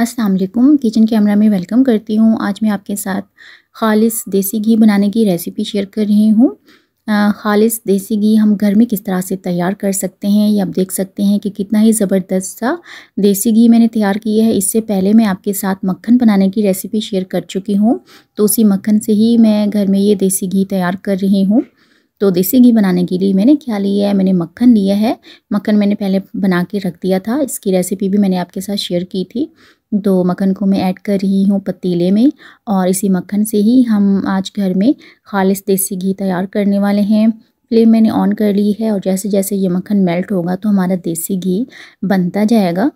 अस्सलाम kitchen camera में welcome करती हूँ आज मैं आपके साथ खालिस देसी घी बनाने की रेसिपी शेयर कर रही हूँ खालिस देसी घी हम घर में किस तरह से तैयार कर सकते हैं ये आप देख सकते हैं कि कितना ही ज़बरदस्त सा देसी घी मैंने तैयार किया है इससे पहले मैं आपके साथ मक्खन बनाने की रेसिपी शेयर कर चुकी हूँ तो उसी मक्खन से ही मैं घर में ये देसी घी तैयार कर रही हूँ तो देसी घी बनाने के लिए मैंने क्या लिया है मैंने मक्खन लिया है मक्खन मैंने पहले बना के रख दिया था इसकी रेसिपी भी मैंने आपके साथ शेयर की थी तो मक्खन को मैं ऐड कर रही हूँ पतीले में और इसी मक्खन से ही हम आज घर में खालिश देसी घी तैयार करने वाले हैं फ्लेम मैंने ऑन कर ली है और जैसे जैसे ये मक्खन मेल्ट होगा तो हमारा देसी घी बनता जाएगा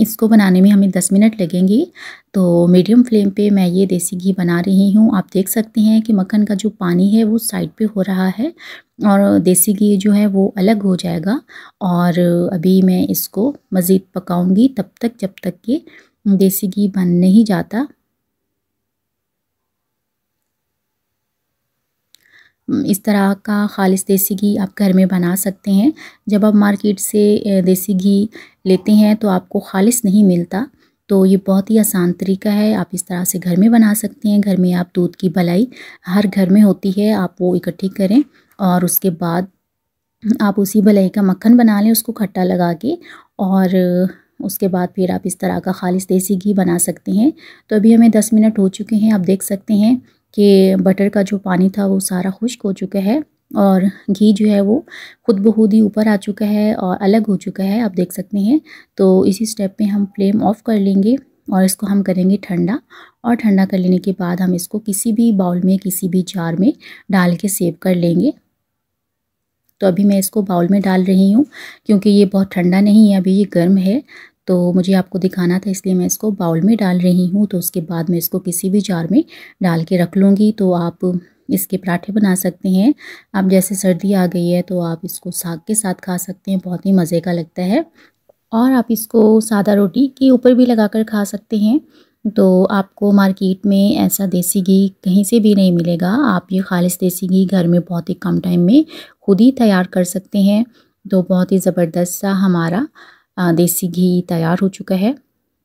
इसको बनाने में हमें 10 मिनट लगेंगे तो मीडियम फ्लेम पे मैं ये देसी घी बना रही हूँ आप देख सकते हैं कि मक्खन का जो पानी है वो साइड पे हो रहा है और देसी घी जो है वो अलग हो जाएगा और अभी मैं इसको मज़ीद पकाऊँगी तब तक जब तक कि देसी घी बन नहीं जाता इस तरह का ख़ालिश देसी घी आप घर में बना सकते हैं जब आप मार्केट से देसी घी लेते हैं तो आपको ख़ालिश नहीं मिलता तो ये बहुत ही आसान तरीका है आप इस तरह से घर में बना सकते हैं घर में आप दूध की भलाई हर घर में होती है आप वो इकट्ठी करें और उसके बाद आप उसी भलाई का मक्खन बना लें उसको खट्टा लगा के और उसके बाद फिर आप इस तरह का खालिश देसी घी बना सकते हैं तो अभी हमें 10 मिनट हो चुके हैं आप देख सकते हैं कि बटर का जो पानी था वो सारा खुश्क हो चुका है और घी जो है वो खुद बहुत ही ऊपर आ चुका है और अलग हो चुका है आप देख सकते हैं तो इसी स्टेप में हम फ्लेम ऑफ़ कर लेंगे और इसको हम करेंगे ठंडा और ठंडा कर लेने के बाद हम इसको किसी भी बाउल में किसी भी जार में डाल के सेव कर लेंगे तो अभी मैं इसको बाउल में डाल रही हूँ क्योंकि ये बहुत ठंडा नहीं है अभी ये गर्म है तो मुझे आपको दिखाना था इसलिए मैं इसको बाउल में डाल रही हूँ तो उसके बाद मैं इसको किसी भी जार में डाल के रख लूँगी तो आप इसके पराठे बना सकते हैं अब जैसे सर्दी आ गई है तो आप इसको साग के साथ खा सकते हैं बहुत ही मज़े का लगता है और आप इसको सादा रोटी के ऊपर भी लगा कर खा सकते हैं तो आपको मार्केट में ऐसा देसी घी कहीं से भी नहीं मिलेगा आप ये खालिश देसी घी घर में बहुत ही कम टाइम में खुद ही तैयार कर सकते हैं तो बहुत ही ज़बरदस्त सा हमारा देसी घी तैयार हो चुका है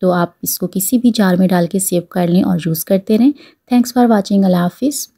तो आप इसको किसी भी जार में डाल के सेव कर लें और यूज़ करते रहें थैंक्स फॉर वॉचिंग अल्लाह हाफिज़